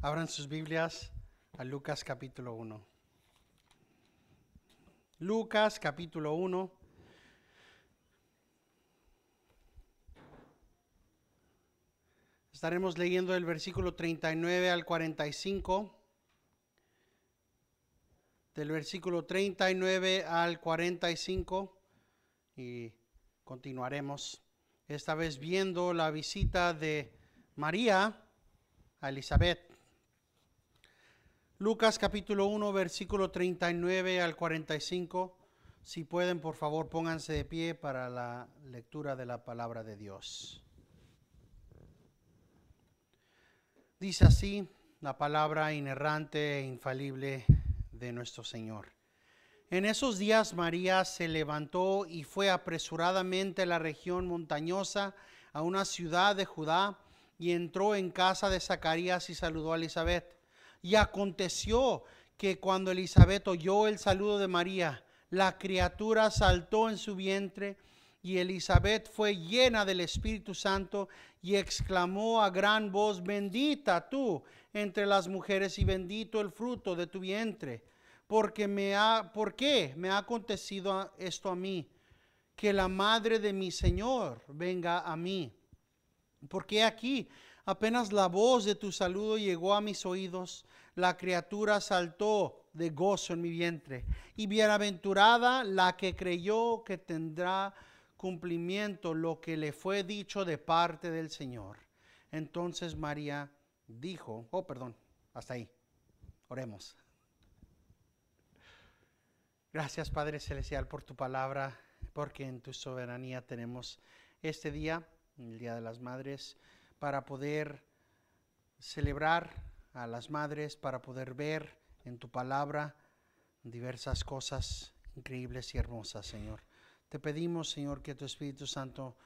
Abran sus Biblias a Lucas capítulo 1. Lucas capítulo 1. Estaremos leyendo el versículo 39 al 45. Del versículo 39 al 45. Y continuaremos. Esta vez viendo la visita de María a Elizabeth. Lucas capítulo 1, versículo 39 al 45. Si pueden, por favor, pónganse de pie para la lectura de la palabra de Dios. Dice así la palabra inerrante e infalible de nuestro Señor. En esos días María se levantó y fue apresuradamente a la región montañosa, a una ciudad de Judá, y entró en casa de Zacarías y saludó a Elizabeth. Y aconteció que cuando Elizabeth oyó el saludo de María, la criatura saltó en su vientre y Elizabeth fue llena del Espíritu Santo y exclamó a gran voz, bendita tú entre las mujeres y bendito el fruto de tu vientre, porque me ha, ¿por qué me ha acontecido esto a mí? Que la madre de mi Señor venga a mí. Porque aquí Apenas la voz de tu saludo llegó a mis oídos, la criatura saltó de gozo en mi vientre. Y bienaventurada la que creyó que tendrá cumplimiento lo que le fue dicho de parte del Señor. Entonces María dijo, oh, perdón, hasta ahí. Oremos. Gracias Padre Celestial por tu palabra, porque en tu soberanía tenemos este día, el Día de las Madres para poder celebrar a las madres, para poder ver en tu palabra diversas cosas increíbles y hermosas, Señor. Te pedimos, Señor, que tu Espíritu Santo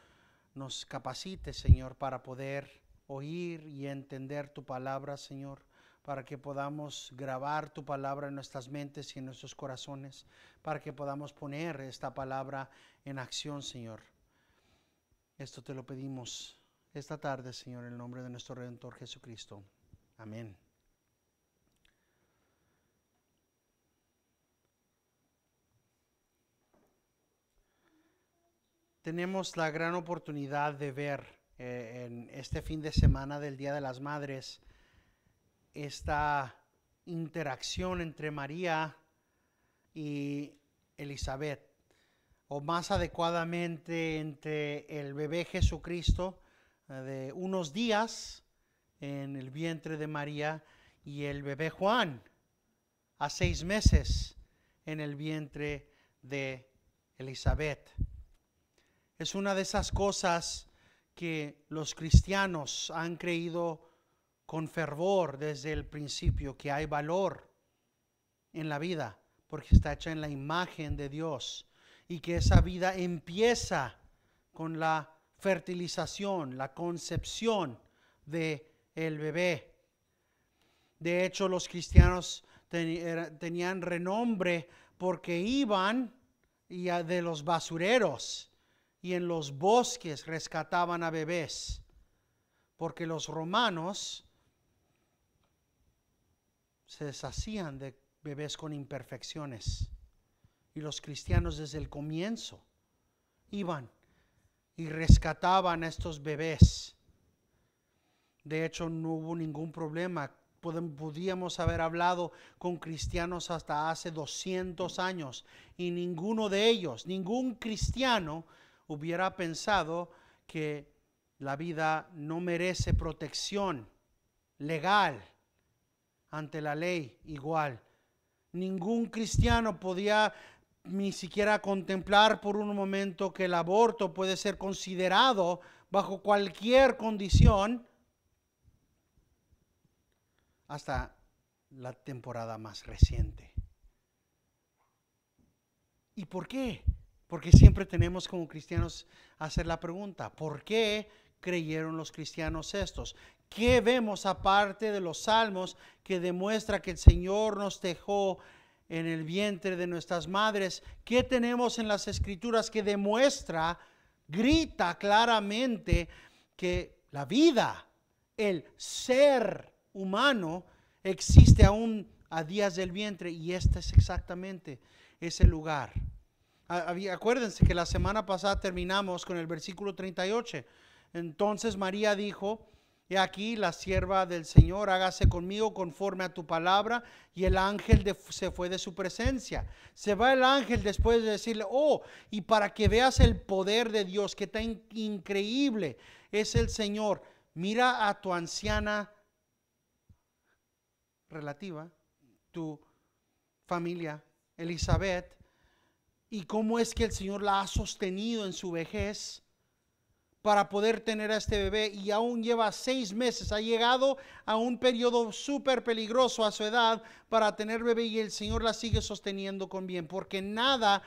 nos capacite, Señor, para poder oír y entender tu palabra, Señor, para que podamos grabar tu palabra en nuestras mentes y en nuestros corazones, para que podamos poner esta palabra en acción, Señor. Esto te lo pedimos esta tarde, Señor, en el nombre de nuestro Redentor Jesucristo. Amén. Tenemos la gran oportunidad de ver eh, en este fin de semana del Día de las Madres esta interacción entre María y Elizabeth, o más adecuadamente entre el bebé Jesucristo eh, de unos días en el vientre de María y el bebé Juan a seis meses en el vientre de Elizabeth. Es una de esas cosas que los cristianos han creído con fervor desde el principio, que hay valor en la vida, porque está hecha en la imagen de Dios, y que esa vida empieza con la fertilización, la concepción de el bebé. De hecho, los cristianos tenían renombre porque iban y de los basureros y en los bosques rescataban a bebés, porque los romanos se deshacían de bebés con imperfecciones y los cristianos desde el comienzo iban y rescataban a estos bebés. De hecho, no hubo ningún problema. Podíamos haber hablado con cristianos hasta hace 200 años y ninguno de ellos, ningún cristiano hubiera pensado que la vida no merece protección legal ante la ley igual. Ningún cristiano podía ni siquiera contemplar por un momento que el aborto puede ser considerado bajo cualquier condición hasta la temporada más reciente. ¿Y por qué? Porque siempre tenemos como cristianos hacer la pregunta, ¿por qué creyeron los cristianos estos? ¿Qué vemos aparte de los salmos que demuestra que el Señor nos dejó en el vientre de nuestras madres. ¿Qué tenemos en las escrituras que demuestra, grita claramente que la vida, el ser humano, existe aún a días del vientre y este es exactamente ese lugar. Acuérdense que la semana pasada terminamos con el versículo 38. Entonces María dijo, He aquí la sierva del Señor, hágase conmigo conforme a tu palabra. Y el ángel se fue de su presencia. Se va el ángel después de decirle, oh, y para que veas el poder de Dios, que tan increíble es el Señor, mira a tu anciana relativa, tu familia, Elizabeth, y cómo es que el Señor la ha sostenido en su vejez para poder tener a este bebé y aún lleva seis meses, ha llegado a un periodo súper peligroso a su edad para tener bebé y el Señor la sigue sosteniendo con bien, porque nada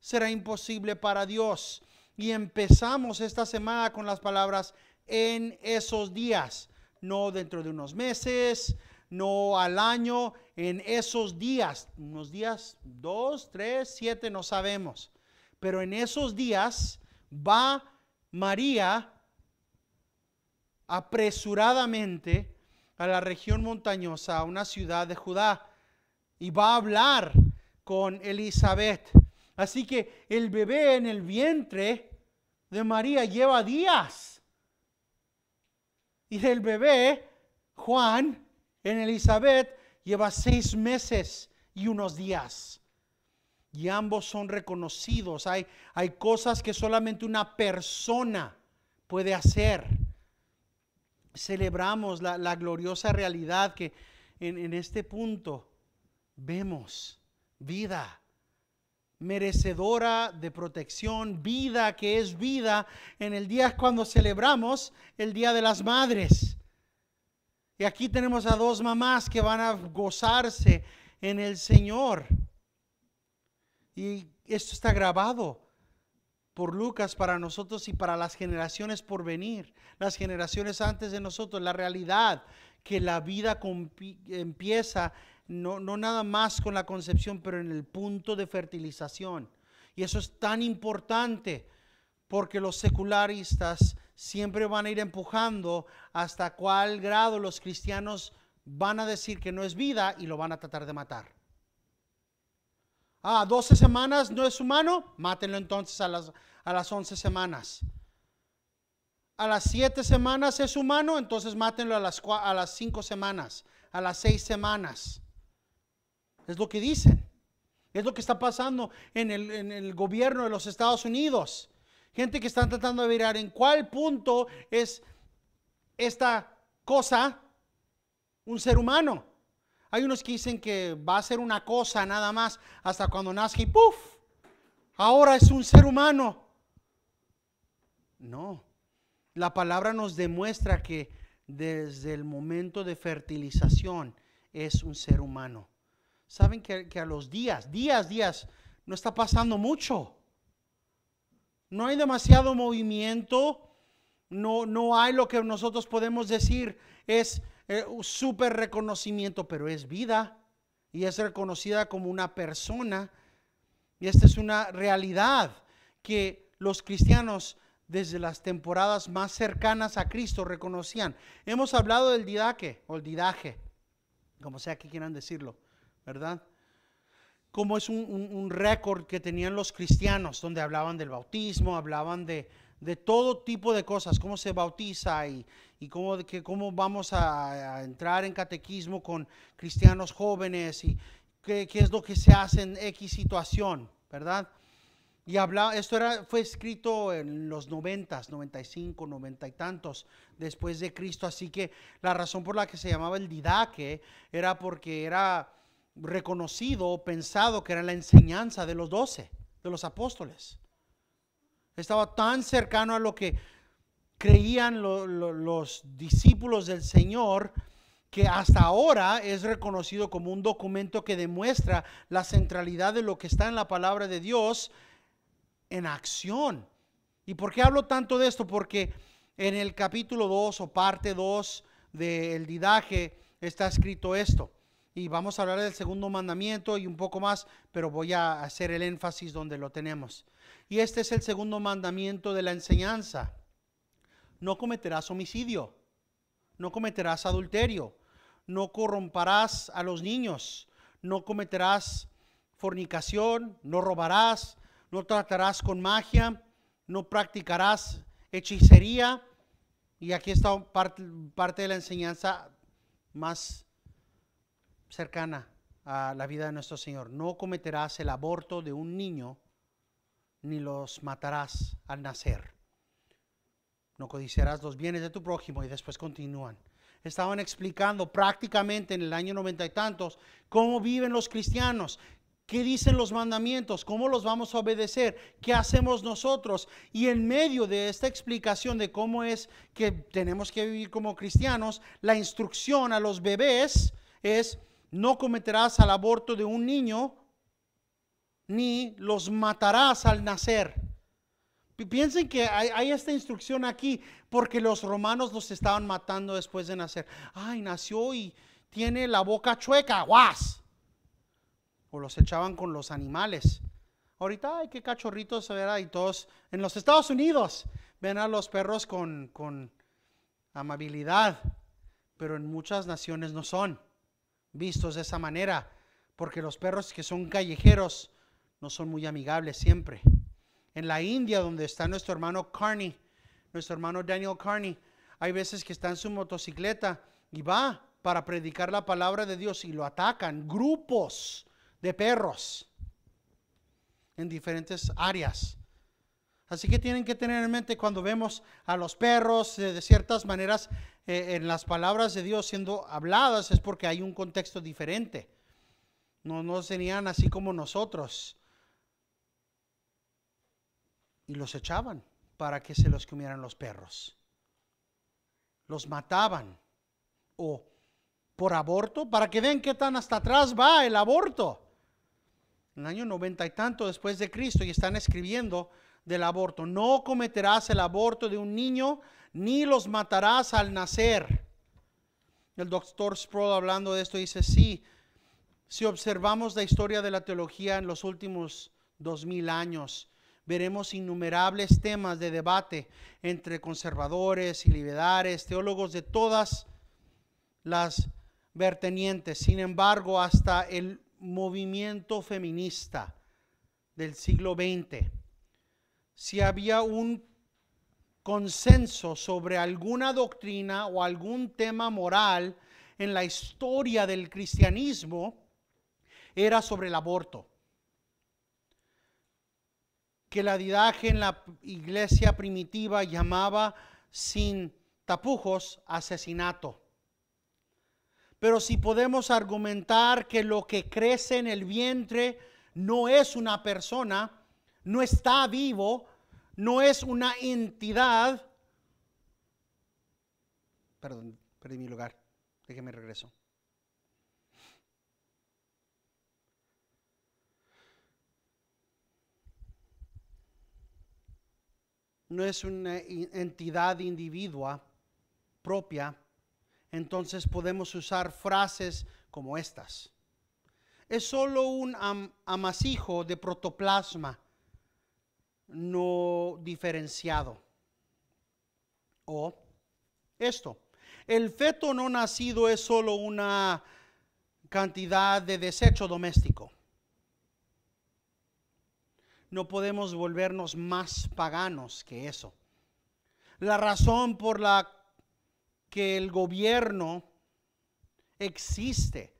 será imposible para Dios. Y empezamos esta semana con las palabras en esos días, no dentro de unos meses, no al año, en esos días, unos días, dos, tres, siete, no sabemos, pero en esos días va María apresuradamente a la región montañosa, a una ciudad de Judá, y va a hablar con Elizabeth. Así que el bebé en el vientre de María lleva días. Y del bebé, Juan, en Elizabeth, lleva seis meses y unos días y ambos son reconocidos. Hay, hay cosas que solamente una persona puede hacer. Celebramos la, gloriosa realidad que en, en este punto vemos vida merecedora de protección, vida que es vida en el día cuando celebramos el Día de las Madres. Y aquí tenemos a dos mamás que van a gozarse en el Señor. Y esto está grabado por Lucas para nosotros y para las generaciones por venir, las generaciones antes de nosotros, la realidad que la vida empieza no, no nada más con la concepción, pero en el punto de fertilización. Y eso es tan importante porque los secularistas siempre van a ir empujando hasta cuál grado los cristianos van a decir que no es vida y lo van a tratar de matar. Ah, 12 semanas no es humano, mátenlo entonces a las, a las 11 semanas. A las 7 semanas es humano, entonces mátenlo a las, a las 5 semanas, a las 6 semanas. Es lo que dicen. Es lo que está pasando en el, en el gobierno de los Estados Unidos. Gente que están tratando de ver en cuál punto es esta cosa un ser humano. Hay unos que dicen que va a ser una cosa nada más hasta cuando nazca y ¡puf! Ahora es un ser humano. No. La palabra nos demuestra que desde el momento de fertilización es un ser humano. Saben que, a los días, días, días, no está pasando mucho. No hay demasiado movimiento. No, no hay lo que nosotros podemos decir es eh, un súper reconocimiento, pero es vida y es reconocida como una persona. Y esta es una realidad que los cristianos desde las temporadas más cercanas a Cristo reconocían. Hemos hablado del didaque o el didaje, como sea que quieran decirlo, ¿verdad? Como es un récord que tenían los cristianos, donde hablaban del bautismo, hablaban de, de todo tipo de cosas, cómo se bautiza y, cómo, cómo vamos a, entrar en catequismo con cristianos jóvenes y qué, es lo que se hace en X situación, ¿verdad? Y habla, esto era, fue escrito en los y 95, 90 y tantos después de Cristo, así que la razón por la que se llamaba el didaque era porque era reconocido, pensado que era la enseñanza de los doce, de los apóstoles. Estaba tan cercano a lo que creían los discípulos del Señor que hasta ahora es reconocido como un documento que demuestra la centralidad de lo que está en la palabra de Dios en acción. ¿Y por qué hablo tanto de esto? Porque en el capítulo 2 o parte 2 del didaje está escrito esto y vamos a hablar del segundo mandamiento y un poco más, pero voy a hacer el énfasis donde lo tenemos. Y este es el segundo mandamiento de la enseñanza. No cometerás homicidio, no cometerás adulterio, no corromparás a los niños, no cometerás fornicación, no robarás, no tratarás con magia, no practicarás hechicería. Y aquí está parte, parte de la enseñanza más cercana a la vida de nuestro Señor. No cometerás el aborto de un niño, ni los matarás al nacer. No codiciarás los bienes de tu prójimo y después continúan. Estaban explicando prácticamente en el año noventa y tantos cómo viven los cristianos, ¿Qué dicen los mandamientos? ¿Cómo los vamos a obedecer? ¿Qué hacemos nosotros? Y en medio de esta explicación de cómo es que tenemos que vivir como cristianos, la instrucción a los bebés es no cometerás al aborto de un niño, ni los matarás al nacer. Piensen que hay, esta instrucción aquí porque los romanos los estaban matando después de nacer. Ay, nació y tiene la boca chueca, guas. O los echaban con los animales. Ahorita hay que cachorritos, ¿verdad? Y todos en los Estados Unidos ven a los perros con, con amabilidad, pero en muchas naciones no son vistos de esa manera, porque los perros que son callejeros no son muy amigables siempre. En la India, donde está nuestro hermano Carney, nuestro hermano Daniel Carney, hay veces que está en su motocicleta y va para predicar la palabra de Dios y lo atacan grupos de perros en diferentes áreas. Así que tienen que tener en mente cuando vemos a los perros eh, de ciertas maneras eh, en las palabras de Dios siendo habladas es porque hay un contexto diferente. No, nos serían así como nosotros. Y los echaban para que se los comieran los perros. Los mataban. O por aborto, para que vean qué tan hasta atrás va el aborto. En el año noventa y tanto después de Cristo y están escribiendo del aborto. No cometerás el aborto de un niño, ni los matarás al nacer. El doctor Sproul hablando de esto dice, sí, si observamos la historia de la teología en los últimos dos mil años, veremos innumerables temas de debate entre conservadores y liberales, teólogos de todas las vertenientes. Sin embargo, hasta el movimiento feminista del siglo XX si había un consenso sobre alguna doctrina o algún tema moral en la historia del cristianismo, era sobre el aborto. Que la didaje en la iglesia primitiva llamaba sin tapujos asesinato. Pero si podemos argumentar que lo que crece en el vientre no es una persona, no está vivo, no es una entidad. Perdón, perdí mi lugar. Déjeme regreso. No es una entidad individua propia, entonces podemos usar frases como estas. Es solo un amasijo de protoplasma no diferenciado. O esto, el feto no nacido es solo una cantidad de desecho doméstico. No podemos volvernos más paganos que eso. La razón por la que el gobierno existe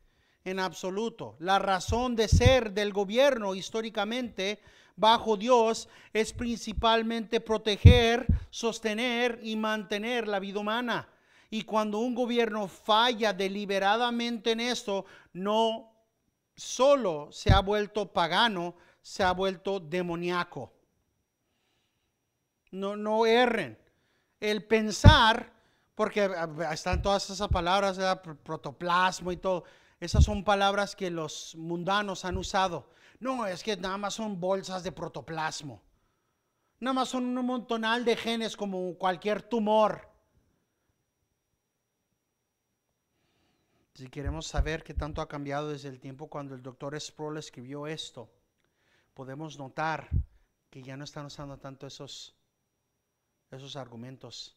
en absoluto, la razón de ser del gobierno históricamente bajo Dios es principalmente proteger, sostener y mantener la vida humana. Y cuando un gobierno falla deliberadamente en esto, no solo se ha vuelto pagano, se ha vuelto demoníaco. No, no erren. El pensar, porque ah, ah, están todas esas palabras, protoplasmo y todo, esas son palabras que los mundanos han usado no, es que nada más son bolsas de protoplasmo. Nada más son un montonal de genes como cualquier tumor. Si queremos saber qué tanto ha cambiado desde el tiempo cuando el doctor Sproul escribió esto, podemos notar que ya no están usando tanto esos, esos argumentos.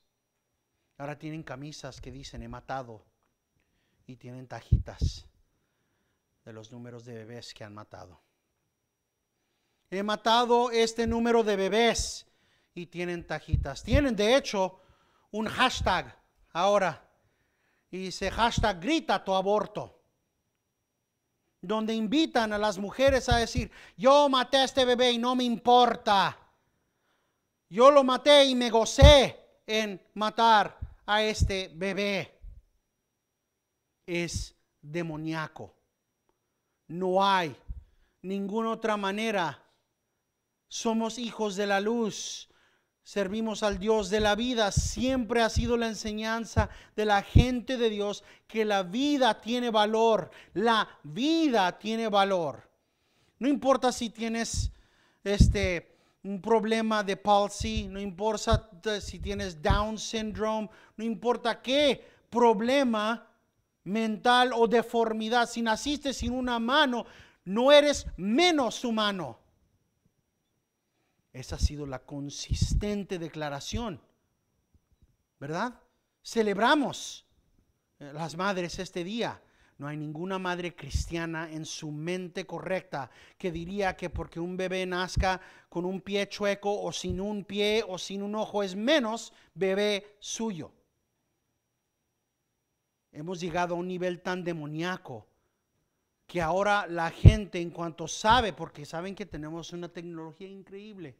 Ahora tienen camisas que dicen he matado y tienen tajitas de los números de bebés que han matado he matado este número de bebés y tienen tajitas. Tienen, de hecho, un hashtag ahora. Y dice hashtag grita tu aborto. Donde invitan a las mujeres a decir, yo maté a este bebé y no me importa. Yo lo maté y me gocé en matar a este bebé. Es demoníaco. No hay ninguna otra manera somos hijos de la luz, servimos al Dios de la vida. Siempre ha sido la enseñanza de la gente de Dios que la vida tiene valor, la vida tiene valor. No importa si tienes este un problema de palsy, no importa si tienes Down syndrome, no importa qué problema mental o deformidad, si naciste sin una mano, no eres menos humano. Esa ha sido la consistente declaración, ¿verdad? Celebramos eh, las madres este día. No hay ninguna madre cristiana en su mente correcta que diría que porque un bebé nazca con un pie chueco o sin un pie o sin un ojo es menos bebé suyo. Hemos llegado a un nivel tan demoníaco que ahora la gente en cuanto sabe, porque saben que tenemos una tecnología increíble,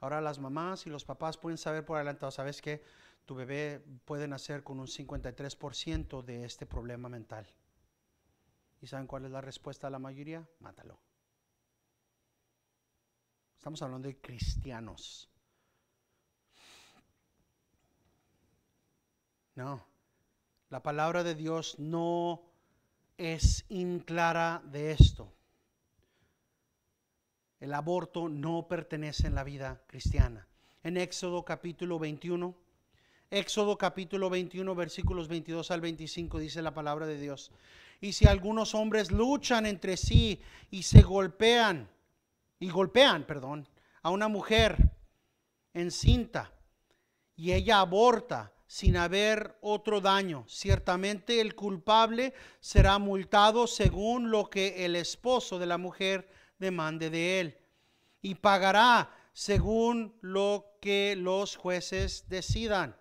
Ahora las mamás y los papás pueden saber por adelantado, ¿sabes qué? Tu bebé puede nacer con un 53% de este problema mental. ¿Y saben cuál es la respuesta de la mayoría? Mátalo. Estamos hablando de cristianos. No, la palabra de Dios no es inclara de esto el aborto no pertenece en la vida cristiana. En Éxodo capítulo 21, Éxodo capítulo 21, versículos 22 al 25 dice la palabra de Dios. Y si algunos hombres luchan entre sí y se golpean, y golpean, perdón, a una mujer encinta y ella aborta sin haber otro daño, ciertamente el culpable será multado según lo que el esposo de la mujer demande de él. Y pagará según lo que los jueces decidan.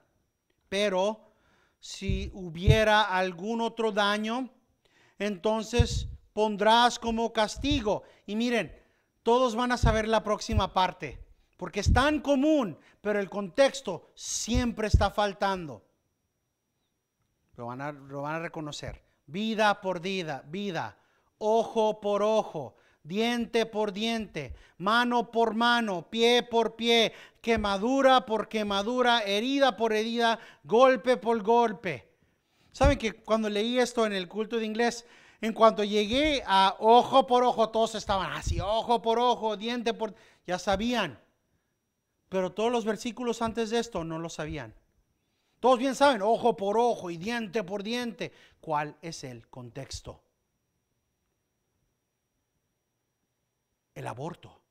Pero si hubiera algún otro daño, entonces pondrás como castigo. Y miren, todos van a saber la próxima parte, porque es tan común, pero el contexto siempre está faltando. Lo van a, lo van a reconocer. Vida por vida, vida, ojo por ojo, diente por diente, mano por mano, pie por pie, quemadura por quemadura, herida por herida, golpe por golpe. Saben que cuando leí esto en el culto de inglés, en cuanto llegué a ojo por ojo, todos estaban así, ojo por ojo, diente por... Ya sabían, pero todos los versículos antes de esto no lo sabían. Todos bien saben, ojo por ojo y diente por diente, cuál es el contexto. el aborto.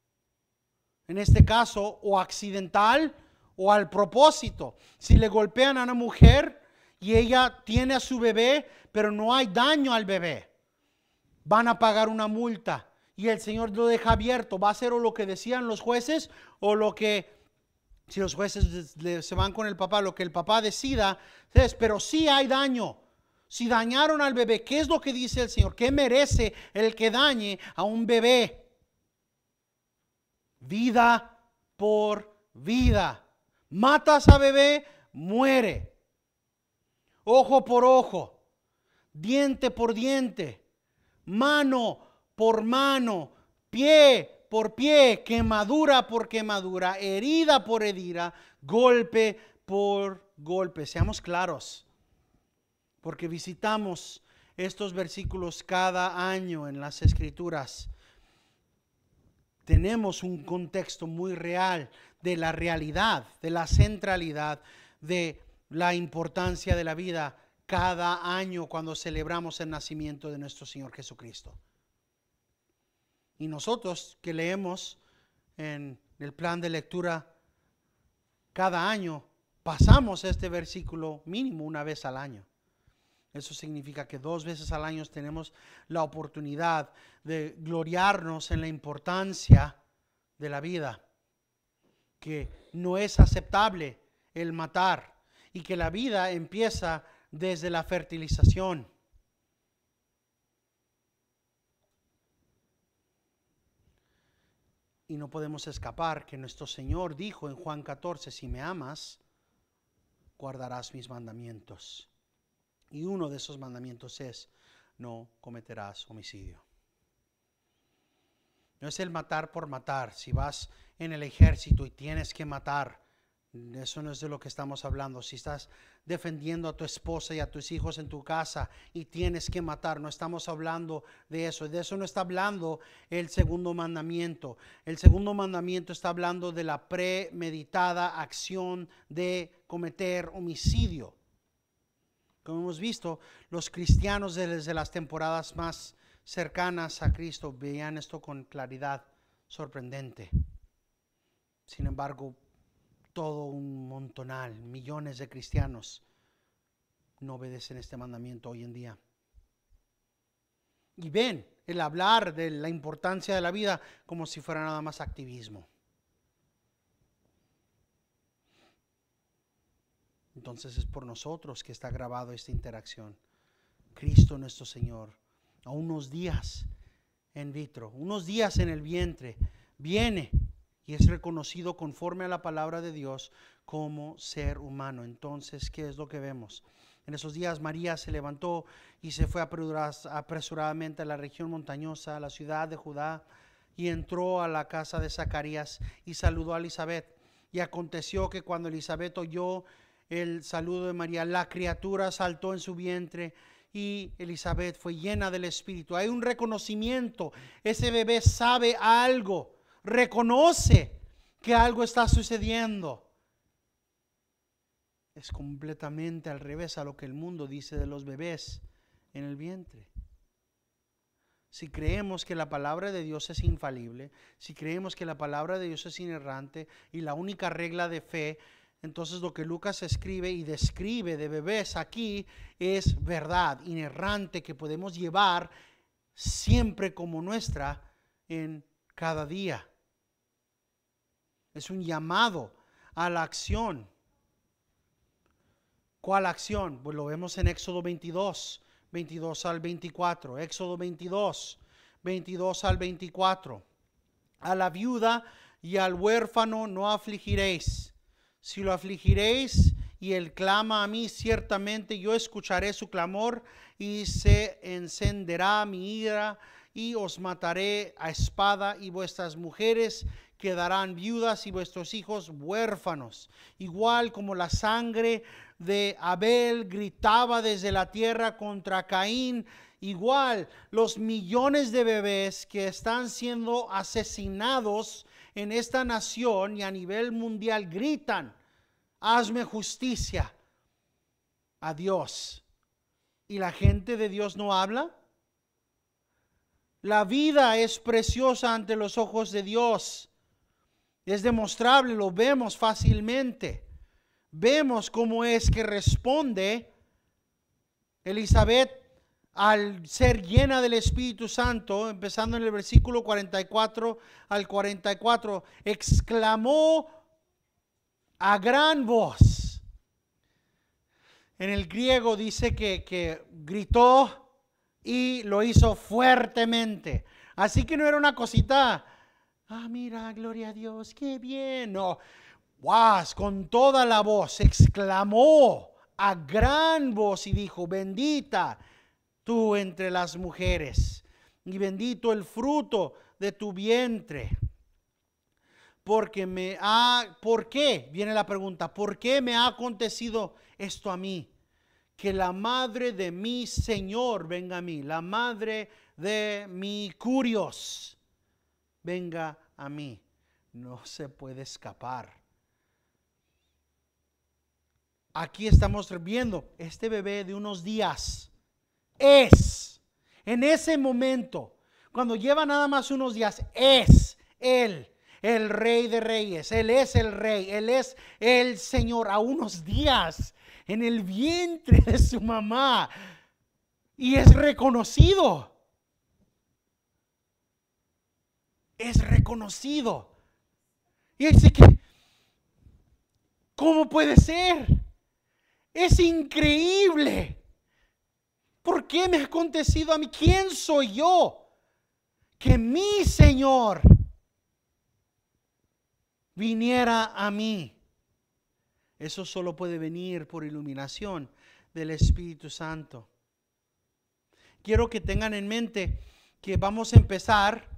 En este caso, o accidental o al propósito. Si le golpean a una mujer y ella tiene a su bebé, pero no hay daño al bebé, van a pagar una multa y el Señor lo deja abierto. Va a ser o lo que decían los jueces o lo que, si los jueces se van con el papá, lo que el papá decida. pero si hay daño. Si dañaron al bebé, ¿qué es lo que dice el Señor? ¿Qué merece el que dañe a un bebé? vida por vida. Matas a bebé, muere. Ojo por ojo, diente por diente, mano por mano, pie por pie, quemadura por quemadura, herida por herida, golpe por golpe. Seamos claros, porque visitamos estos versículos cada año en las escrituras tenemos un contexto muy real de la realidad, de la centralidad, de la importancia de la vida cada año cuando celebramos el nacimiento de nuestro Señor Jesucristo. Y nosotros que leemos en el plan de lectura cada año, pasamos este versículo mínimo una vez al año. Eso significa que dos veces al año tenemos la oportunidad de gloriarnos en la importancia de la vida, que no es aceptable el matar y que la vida empieza desde la fertilización. Y no podemos escapar que nuestro Señor dijo en Juan 14, si me amas, guardarás mis mandamientos. Y uno de esos mandamientos es, no cometerás homicidio. No es el matar por matar. Si vas en el ejército y tienes que matar, eso no es de lo que estamos hablando. Si estás defendiendo a tu esposa y a tus hijos en tu casa y tienes que matar, no estamos hablando de eso. De eso no está hablando el segundo mandamiento. El segundo mandamiento está hablando de la premeditada acción de cometer homicidio. Como hemos visto, los cristianos desde las temporadas más cercanas a Cristo veían esto con claridad sorprendente. Sin embargo, todo un montonal, millones de cristianos no obedecen este mandamiento hoy en día. Y ven el hablar de la importancia de la vida como si fuera nada más activismo. Entonces es por nosotros que está grabado esta interacción. Cristo nuestro Señor, a unos días en vitro, unos días en el vientre, viene y es reconocido conforme a la palabra de Dios como ser humano. Entonces, ¿qué es lo que vemos? En esos días María se levantó y se fue apresuradamente a la región montañosa, a la ciudad de Judá, y entró a la casa de Zacarías y saludó a Elizabeth. Y aconteció que cuando Elizabeth oyó el saludo de María, la criatura saltó en su vientre y Elizabeth fue llena del Espíritu. Hay un reconocimiento, ese bebé sabe algo, reconoce que algo está sucediendo. Es completamente al revés a lo que el mundo dice de los bebés en el vientre. Si creemos que la palabra de Dios es infalible, si creemos que la palabra de Dios es inerrante y la única regla de fe entonces lo que Lucas escribe y describe de bebés aquí es verdad inerrante que podemos llevar siempre como nuestra en cada día. Es un llamado a la acción. ¿Cuál acción? Pues lo vemos en Éxodo 22, 22 al 24. Éxodo 22, 22 al 24. A la viuda y al huérfano no afligiréis si lo afligiréis y él clama a mí, ciertamente yo escucharé su clamor y se encenderá mi ira y os mataré a espada y vuestras mujeres quedarán viudas y vuestros hijos huérfanos. Igual como la sangre de Abel gritaba desde la tierra contra Caín, igual los millones de bebés que están siendo asesinados en esta nación y a nivel mundial gritan, hazme justicia a Dios. ¿Y la gente de Dios no habla? La vida es preciosa ante los ojos de Dios. Es demostrable, lo vemos fácilmente. Vemos cómo es que responde Elizabeth al ser llena del Espíritu Santo, empezando en el versículo 44 al 44, exclamó a gran voz. En el griego dice que, gritó y lo hizo fuertemente. Así que no era una cosita, ah, mira, gloria a Dios, qué bien. No, guas, con toda la voz, exclamó a gran voz y dijo, bendita tú entre las mujeres, y bendito el fruto de tu vientre. Porque me ha, ¿por qué? Viene la pregunta, ¿por qué me ha acontecido esto a mí? Que la madre de mi Señor venga a mí, la madre de mi curios venga a mí. No se puede escapar. Aquí estamos viendo este bebé de unos días es. En ese momento, cuando lleva nada más unos días, es Él, el Rey de Reyes. Él es el Rey, Él es el Señor. A unos días, en el vientre de su mamá, y es reconocido. Es reconocido. Y dice que, ¿cómo puede ser? Es increíble. ¿Por qué me ha acontecido a mí? ¿Quién soy yo? Que mi Señor viniera a mí. Eso solo puede venir por iluminación del Espíritu Santo. Quiero que tengan en mente que vamos a empezar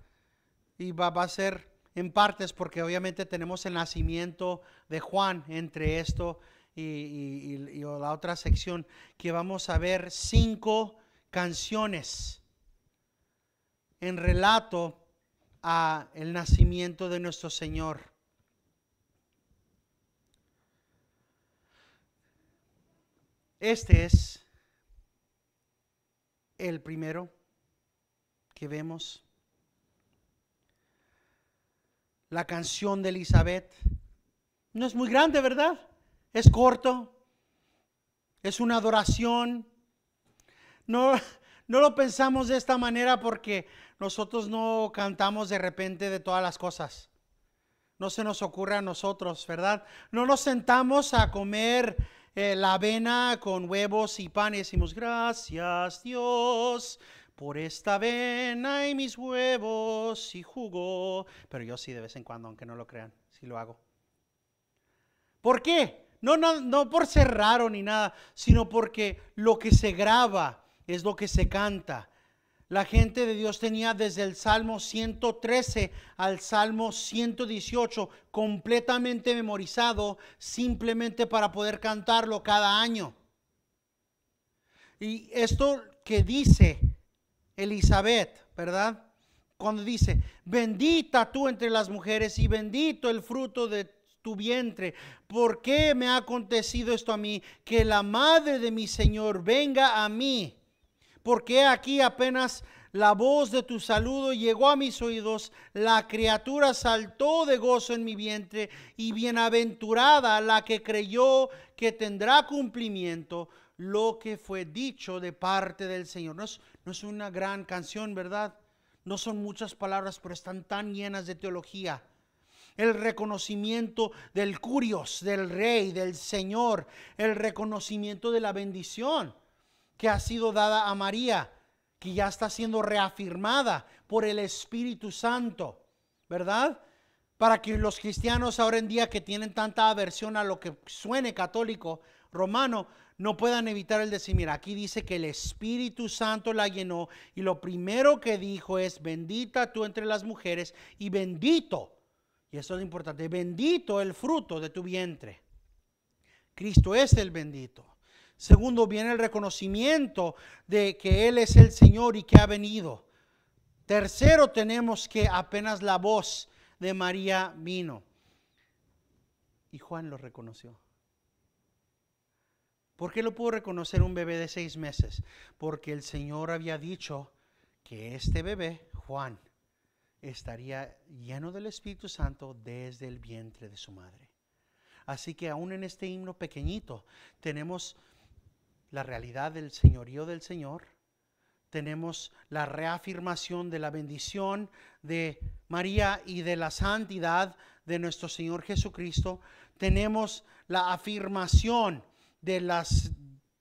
y va, a ser en partes porque obviamente tenemos el nacimiento de Juan entre esto y, la otra sección que vamos a ver cinco canciones en relato a el nacimiento de nuestro Señor. Este es el primero que vemos. La canción de Elizabeth. No es muy grande, ¿verdad? es corto, es una adoración. No, no lo pensamos de esta manera porque nosotros no cantamos de repente de todas las cosas. No se nos ocurre a nosotros, ¿verdad? No nos sentamos a comer eh, la avena con huevos y pan y decimos, gracias Dios por esta avena y mis huevos y jugo. Pero yo sí de vez en cuando, aunque no lo crean, sí lo hago. ¿Por qué? No, no, no por ser raro ni nada, sino porque lo que se graba es lo que se canta. La gente de Dios tenía desde el Salmo 113 al Salmo 118 completamente memorizado simplemente para poder cantarlo cada año. Y esto que dice Elizabeth, ¿verdad? Cuando dice, bendita tú entre las mujeres y bendito el fruto de tu vientre. ¿Por qué me ha acontecido esto a mí? Que la madre de mi Señor venga a mí. Porque aquí apenas la voz de tu saludo llegó a mis oídos, la criatura saltó de gozo en mi vientre y bienaventurada la que creyó que tendrá cumplimiento lo que fue dicho de parte del Señor. No no es una gran canción, ¿verdad? No son muchas palabras, pero están tan llenas de teología el reconocimiento del curios, del rey, del Señor, el reconocimiento de la bendición que ha sido dada a María, que ya está siendo reafirmada por el Espíritu Santo, ¿verdad? Para que los cristianos ahora en día que tienen tanta aversión a lo que suene católico, romano, no puedan evitar el decir, mira, aquí dice que el Espíritu Santo la llenó y lo primero que dijo es, bendita tú entre las mujeres y bendito y eso es importante. Bendito el fruto de tu vientre. Cristo es el bendito. Segundo, viene el reconocimiento de que Él es el Señor y que ha venido. Tercero, tenemos que apenas la voz de María vino. Y Juan lo reconoció. ¿Por qué lo pudo reconocer un bebé de seis meses? Porque el Señor había dicho que este bebé, Juan, estaría lleno del Espíritu Santo desde el vientre de su madre. Así que aún en este himno pequeñito tenemos la realidad del señorío del Señor, tenemos la reafirmación de la bendición de María y de la santidad de nuestro Señor Jesucristo, tenemos la afirmación de las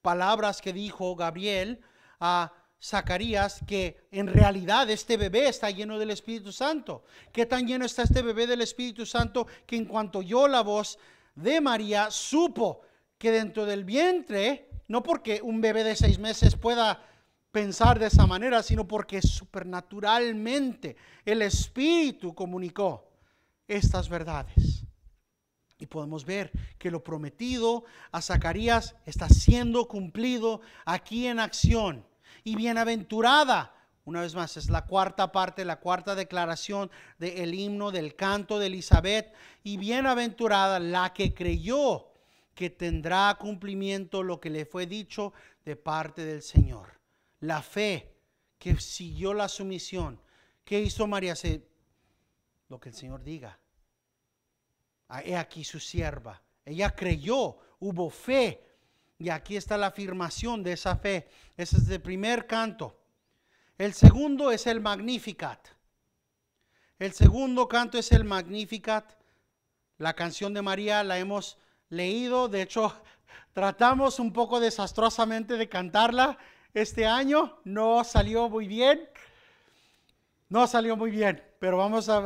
palabras que dijo Gabriel a Zacarías que en realidad este bebé está lleno del Espíritu Santo. ¿Qué tan lleno está este bebé del Espíritu Santo que en cuanto oyó la voz de María supo que dentro del vientre, no porque un bebé de seis meses pueda pensar de esa manera, sino porque supernaturalmente el Espíritu comunicó estas verdades. Y podemos ver que lo prometido a Zacarías está siendo cumplido aquí en acción y bienaventurada. Una vez más, es la cuarta parte, la cuarta declaración del himno, del canto de Elizabeth. Y bienaventurada la que creyó que tendrá cumplimiento lo que le fue dicho de parte del Señor. La fe que siguió la sumisión. ¿Qué hizo María? lo que el Señor diga. Ah, he aquí su sierva. Ella creyó, hubo fe, y aquí está la afirmación de esa fe. Ese es el primer canto. El segundo es el Magnificat. El segundo canto es el Magnificat. La canción de María la hemos leído. De hecho, tratamos un poco desastrosamente de cantarla este año. No salió muy bien. No salió muy bien, pero vamos a,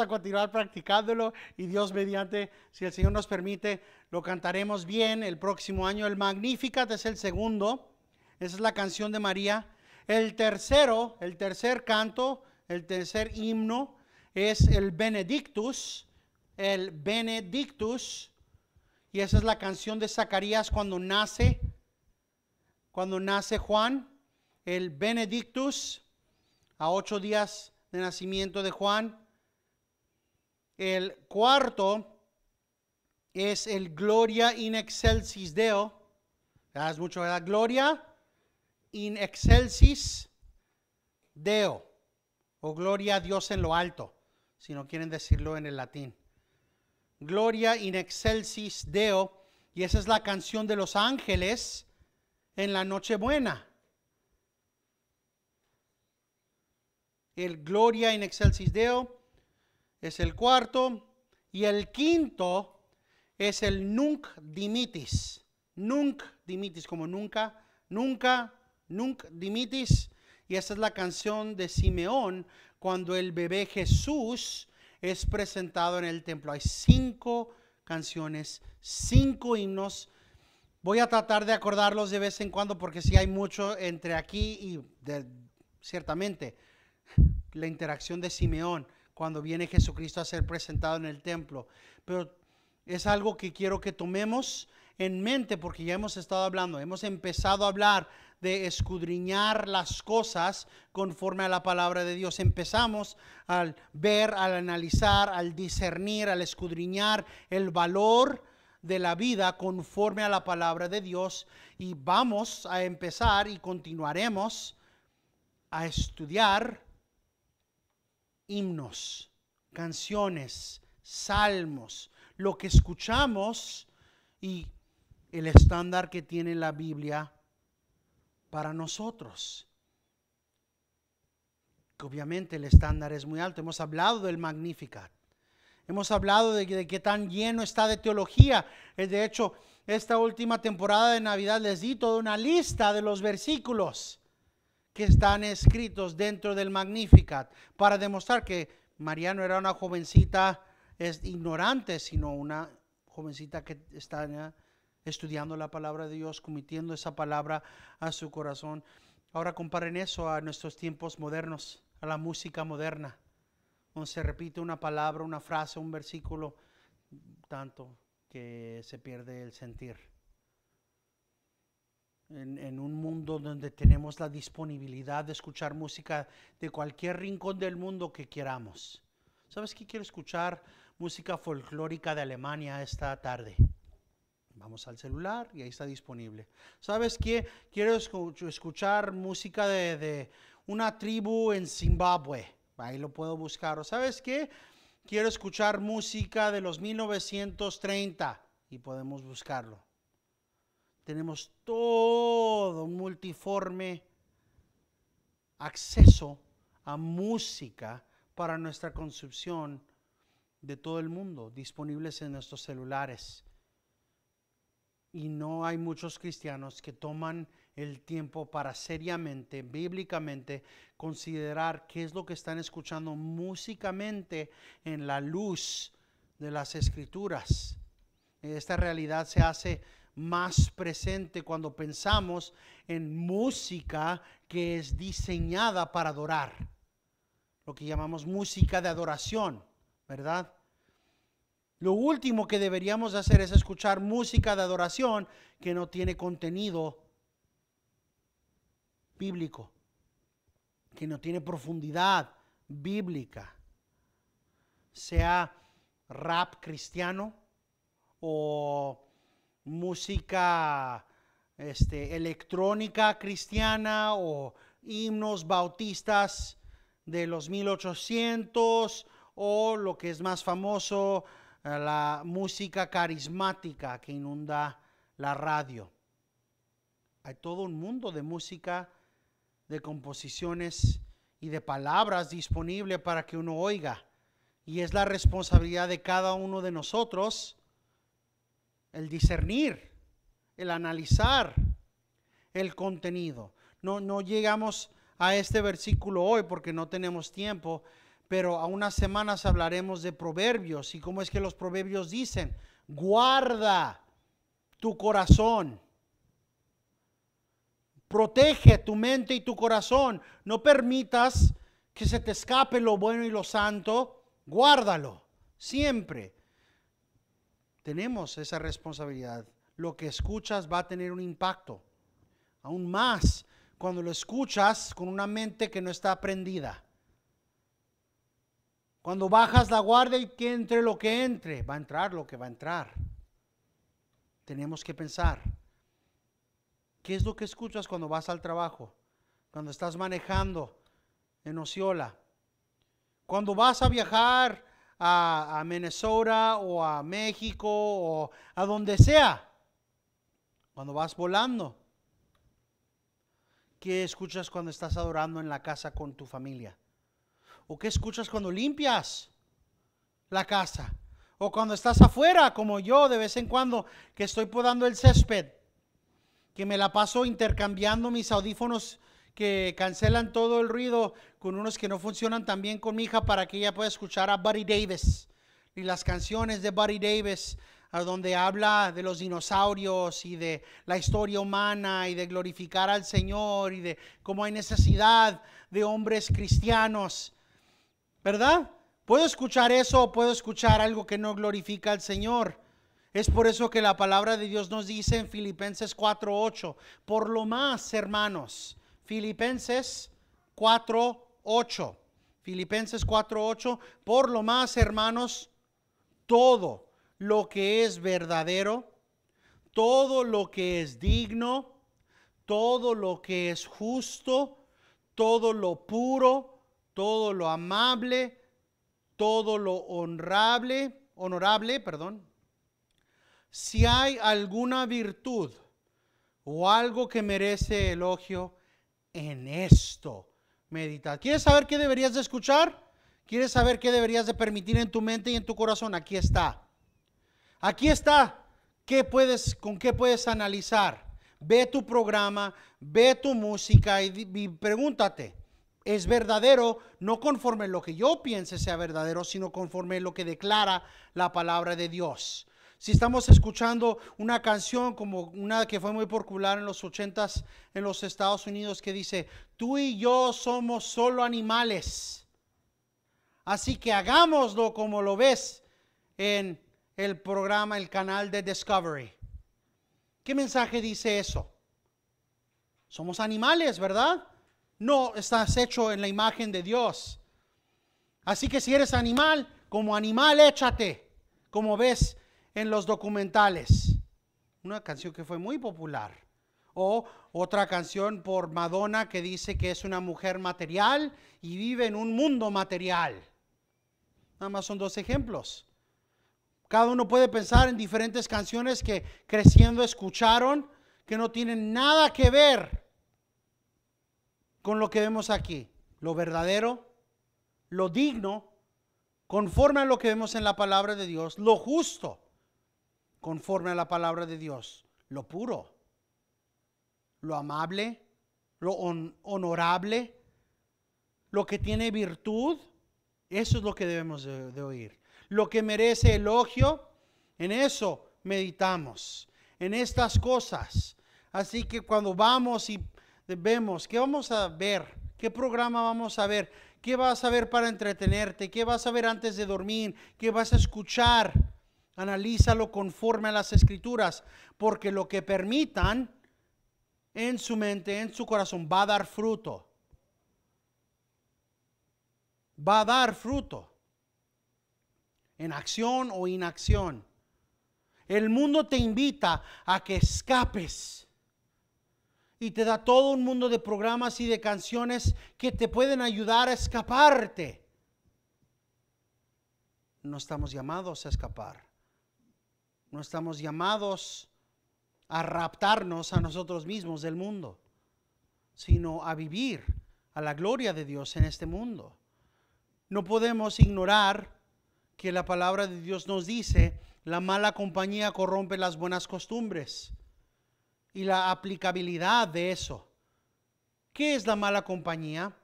a continuar practicándolo y Dios mediante, si el Señor nos permite, lo cantaremos bien el próximo año. El Magnificat es el segundo, esa es la canción de María. El tercero, el tercer canto, el tercer himno es el Benedictus, el Benedictus, y esa es la canción de Zacarías cuando nace, cuando nace Juan, el Benedictus a ocho días de nacimiento de Juan. El cuarto es el Gloria in excelsis Deo. Es mucho, ¿verdad? Gloria in excelsis Deo. O gloria a Dios en lo alto, si no quieren decirlo en el latín. Gloria in excelsis Deo. Y esa es la canción de los ángeles en la Nochebuena. el Gloria in Excelsis Deo es el cuarto. Y el quinto es el Nunc Dimitis. Nunc Dimitis, como nunca, nunca, Nunc Dimitis. Y esa es la canción de Simeón cuando el bebé Jesús es presentado en el templo. Hay cinco canciones, cinco himnos. Voy a tratar de acordarlos de vez en cuando porque si hay mucho entre aquí y ciertamente la interacción de Simeón cuando viene Jesucristo a ser presentado en el templo. Pero es algo que quiero que tomemos en mente porque ya hemos estado hablando, hemos empezado a hablar de escudriñar las cosas conforme a la palabra de Dios. Empezamos al ver, al analizar, al discernir, al escudriñar el valor de la vida conforme a la palabra de Dios y vamos a empezar y continuaremos a estudiar himnos, canciones, salmos, lo que escuchamos y el estándar que tiene la Biblia para nosotros. obviamente el estándar es muy alto. Hemos hablado del Magnificat. Hemos hablado de, de que tan lleno está de teología. Eh, de hecho, esta última temporada de Navidad les di toda una lista de los versículos que están escritos dentro del Magnificat para demostrar que María no era una jovencita ignorante, sino una jovencita que está estudiando la palabra de Dios, cometiendo esa palabra a su corazón. Ahora comparen eso a nuestros tiempos modernos, a la música moderna, donde se repite una palabra, una frase, un versículo, tanto que se pierde el sentir en, un mundo donde tenemos la disponibilidad de escuchar música de cualquier rincón del mundo que queramos. ¿Sabes qué quiero escuchar? Música folclórica de Alemania esta tarde. Vamos al celular y ahí está disponible. ¿Sabes qué? Quiero escuchar música de, de una tribu en Zimbabue. Ahí lo puedo buscar. ¿O sabes qué? Quiero escuchar música de los 1930 y podemos buscarlo tenemos todo un multiforme acceso a música para nuestra concepción de todo el mundo, disponibles en nuestros celulares. Y no hay muchos cristianos que toman el tiempo para seriamente, bíblicamente, considerar qué es lo que están escuchando músicamente en la luz de las escrituras. Esta realidad se hace más presente cuando pensamos en música que es diseñada para adorar, lo que llamamos música de adoración, ¿verdad? Lo último que deberíamos hacer es escuchar música de adoración que no tiene contenido bíblico, que no tiene profundidad bíblica, sea rap cristiano o música este, electrónica cristiana o himnos bautistas de los 1800 o lo que es más famoso, eh, la música carismática que inunda la radio. Hay todo un mundo de música, de composiciones y de palabras disponible para que uno oiga. Y es la responsabilidad de cada uno de nosotros el discernir, el analizar el contenido. No, no llegamos a este versículo hoy porque no tenemos tiempo, pero a unas semanas hablaremos de proverbios y cómo es que los proverbios dicen, guarda tu corazón. Protege tu mente y tu corazón. No permitas que se te escape lo bueno y lo santo. Guárdalo siempre. Tenemos esa responsabilidad. Lo que escuchas va a tener un impacto. Aún más cuando lo escuchas con una mente que no está aprendida. Cuando bajas la guardia y que entre lo que entre, va a entrar lo que va a entrar. Tenemos que pensar. ¿Qué es lo que escuchas cuando vas al trabajo? Cuando estás manejando en ociola. Cuando vas a viajar a, a Minnesota o a México o a donde sea, cuando vas volando. ¿Qué escuchas cuando estás adorando en la casa con tu familia? ¿O qué escuchas cuando limpias la casa? ¿O cuando estás afuera, como yo de vez en cuando, que estoy podando el césped? Que me la paso intercambiando mis audífonos que cancelan todo el ruido con unos que no funcionan tan bien con mi hija para que ella pueda escuchar a Buddy Davis y las canciones de Buddy Davis donde habla de los dinosaurios y de la historia humana y de glorificar al Señor y de cómo hay necesidad de hombres cristianos. ¿Verdad? Puedo escuchar eso o puedo escuchar algo que no glorifica al Señor. Es por eso que la palabra de Dios nos dice en Filipenses 4:8, por lo más, hermanos, Filipenses 4:8. Filipenses 4:8, por lo más, hermanos, todo lo que es verdadero, todo lo que es digno, todo lo que es justo, todo lo puro, todo lo amable, todo lo honorable, honorable, perdón. Si hay alguna virtud o algo que merece elogio, en esto medita ¿Quieres saber qué deberías de escuchar? ¿Quieres saber qué deberías de permitir en tu mente y en tu corazón? Aquí está. Aquí está. ¿Qué puedes, ¿Con qué puedes analizar? Ve tu programa, ve tu música y, y pregúntate. ¿Es verdadero no conforme lo que yo piense sea verdadero, sino conforme lo que declara la palabra de Dios? Si estamos escuchando una canción como una que fue muy popular en los 80 en los Estados Unidos que dice, tú y yo somos solo animales. Así que hagámoslo como lo ves en el programa, el canal de Discovery. ¿Qué mensaje dice eso? Somos animales, ¿verdad? No, estás hecho en la imagen de Dios. Así que si eres animal, como animal échate, como ves en los documentales. Una canción que fue muy popular. O otra canción por Madonna que dice que es una mujer material y vive en un mundo material. Nada más son dos ejemplos. Cada uno puede pensar en diferentes canciones que creciendo escucharon que no tienen nada que ver con lo que vemos aquí. Lo verdadero, lo digno, conforme a lo que vemos en la palabra de Dios, lo justo conforme a la palabra de Dios, lo puro, lo amable, lo honorable, lo que tiene virtud, eso es lo que debemos de oír. Lo que merece elogio, en eso meditamos, en estas cosas. Así que cuando vamos y vemos, ¿qué vamos a ver? ¿Qué programa vamos a ver? ¿Qué vas a ver para entretenerte? ¿Qué vas a ver antes de dormir? ¿Qué vas a escuchar? Analízalo conforme a las escrituras, porque lo que permitan en su mente, en su corazón, va a dar fruto. Va a dar fruto. En acción o inacción. El mundo te invita a que escapes y te da todo un mundo de programas y de canciones que te pueden ayudar a escaparte. No estamos llamados a escapar. No estamos llamados a raptarnos a nosotros mismos del mundo, sino a vivir a la gloria de Dios en este mundo. No podemos ignorar que la palabra de Dios nos dice, la mala compañía corrompe las buenas costumbres y la aplicabilidad de eso. ¿Qué es la mala compañía?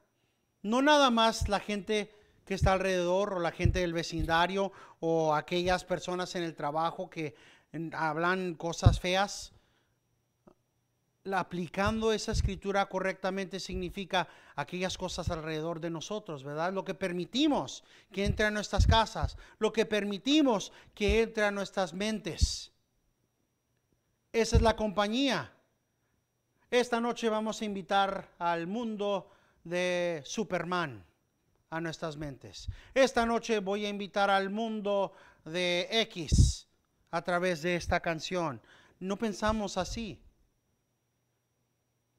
No nada más la gente que está alrededor o la gente del vecindario o aquellas personas en el trabajo que hablan cosas feas. Aplicando esa escritura correctamente significa aquellas cosas alrededor de nosotros, ¿verdad? Lo que permitimos que entre a nuestras casas, lo que permitimos que entre a nuestras mentes. Esa es la compañía. Esta noche vamos a invitar al mundo de Superman a nuestras mentes. Esta noche voy a invitar al mundo de X a través de esta canción. No pensamos así.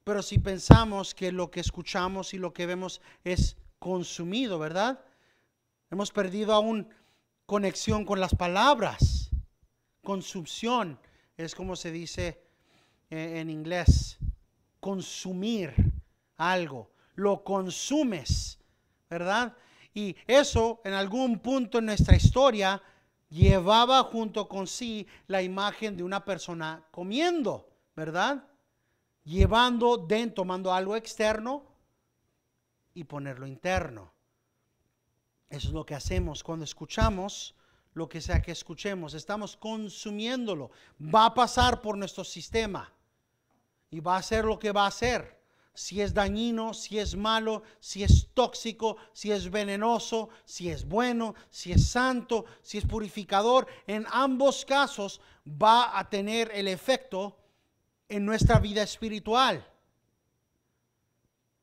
Pero si pensamos que lo que escuchamos y lo que vemos es consumido, ¿verdad? Hemos perdido aún conexión con las palabras. Consumción es como se dice eh, en inglés. Consumir algo. Lo consumes ¿verdad? Y eso en algún punto en nuestra historia llevaba junto con sí la imagen de una persona comiendo, ¿verdad? Llevando dentro, tomando algo externo y ponerlo interno. Eso es lo que hacemos cuando escuchamos lo que sea que escuchemos. Estamos consumiéndolo. Va a pasar por nuestro sistema y va a ser lo que va a hacer si es dañino, si es malo, si es tóxico, si es venenoso, si es bueno, si es santo, si es purificador. En ambos casos va a tener el efecto en nuestra vida espiritual.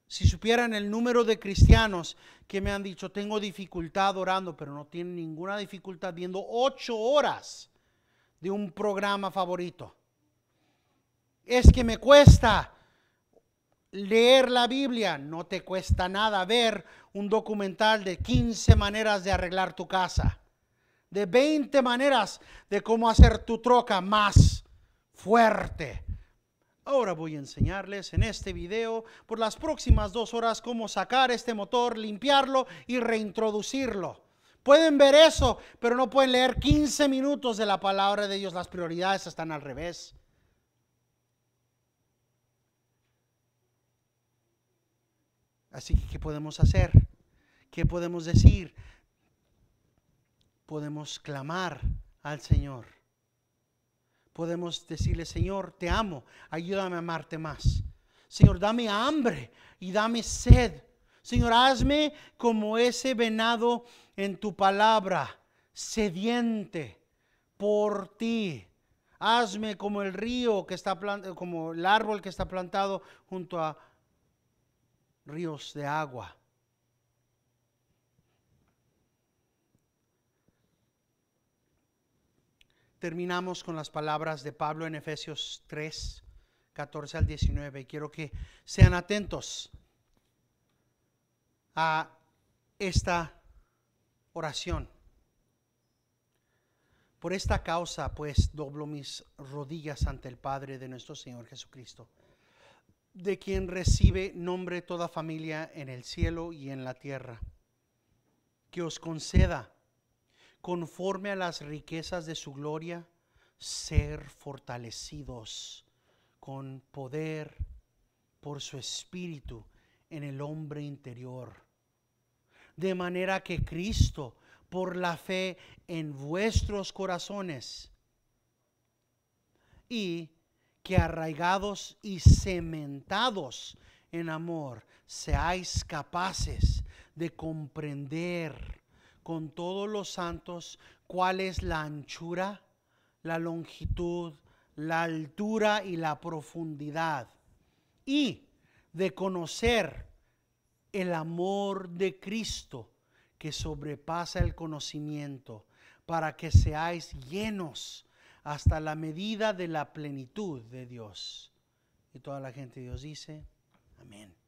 Si supieran el número de cristianos que me han dicho, tengo dificultad orando, pero no tienen ninguna dificultad viendo ocho horas de un programa favorito. Es que me cuesta, leer la Biblia, no te cuesta nada ver un documental de 15 maneras de arreglar tu casa, de 20 maneras de cómo hacer tu troca más fuerte. Ahora voy a enseñarles en este video por las próximas dos horas cómo sacar este motor, limpiarlo y reintroducirlo. Pueden ver eso, pero no pueden leer 15 minutos de la palabra de Dios. Las prioridades están al revés. Así que, ¿qué podemos hacer? ¿Qué podemos decir? Podemos clamar al Señor. Podemos decirle, Señor, te amo, ayúdame a amarte más. Señor, dame hambre y dame sed. Señor, hazme como ese venado en tu palabra, sediente por ti. Hazme como el río que está como el árbol que está plantado junto a ríos de agua. Terminamos con las palabras de Pablo en Efesios 3, 14 al 19. Quiero que sean atentos a esta oración. Por esta causa, pues, doblo mis rodillas ante el Padre de nuestro Señor Jesucristo de quien recibe nombre toda familia en el cielo y en la tierra, que os conceda, conforme a las riquezas de su gloria, ser fortalecidos con poder por su espíritu en el hombre interior, de manera que Cristo, por la fe en vuestros corazones, y que arraigados y cementados en amor, seáis capaces de comprender con todos los santos cuál es la anchura, la longitud, la altura y la profundidad, y de conocer el amor de Cristo que sobrepasa el conocimiento, para que seáis llenos hasta la medida de la plenitud de Dios. Y toda la gente de Dios dice, amén.